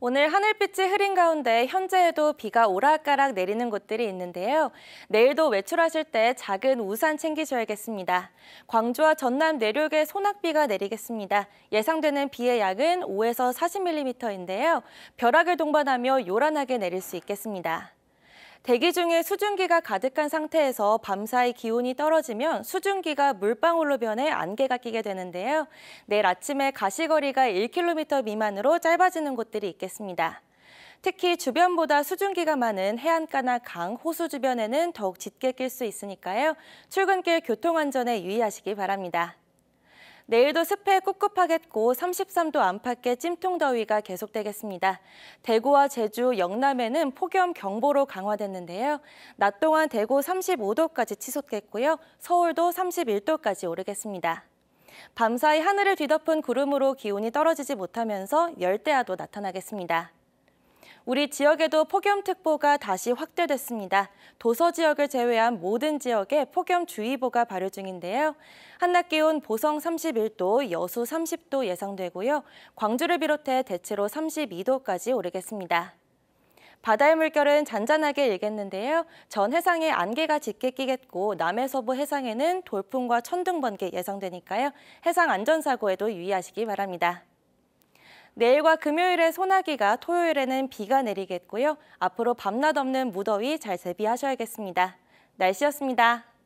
오늘 하늘빛이 흐린 가운데 현재에도 비가 오락가락 내리는 곳들이 있는데요. 내일도 외출하실 때 작은 우산 챙기셔야겠습니다. 광주와 전남 내륙에 소낙비가 내리겠습니다. 예상되는 비의 약은 5에서 40mm인데요. 벼락을 동반하며 요란하게 내릴 수 있겠습니다. 대기 중에 수증기가 가득한 상태에서 밤사이 기온이 떨어지면 수증기가 물방울로 변해 안개가 끼게 되는데요. 내일 아침에 가시거리가 1km 미만으로 짧아지는 곳들이 있겠습니다. 특히 주변보다 수증기가 많은 해안가나 강, 호수 주변에는 더욱 짙게 낄 수 있으니까요. 출근길 교통안전에 유의하시기 바랍니다. 내일도 습해 꿉꿉하겠고 33도 안팎의 찜통더위가 계속되겠습니다. 대구와 제주, 영남에는 폭염 경보로 강화됐는데요. 낮 동안 대구 35도까지 치솟겠고요. 서울도 31도까지 오르겠습니다. 밤사이 하늘을 뒤덮은 구름으로 기온이 떨어지지 못하면서 열대야도 나타나겠습니다. 우리 지역에도 폭염특보가 다시 확대됐습니다. 도서 지역을 제외한 모든 지역에 폭염주의보가 발효 중인데요. 한낮 기온 보성 31도, 여수 30도 예상되고요. 광주를 비롯해 대체로 32도까지 오르겠습니다. 바다의 물결은 잔잔하게 일겠는데요. 전 해상에 안개가 짙게 끼겠고 남해서부 해상에는 돌풍과 천둥 번개 예상되니까요. 해상 안전사고에도 유의하시기 바랍니다. 내일과 금요일에 소나기가 토요일에는 비가 내리겠고요. 앞으로 밤낮 없는 무더위 잘 대비하셔야겠습니다. 날씨였습니다.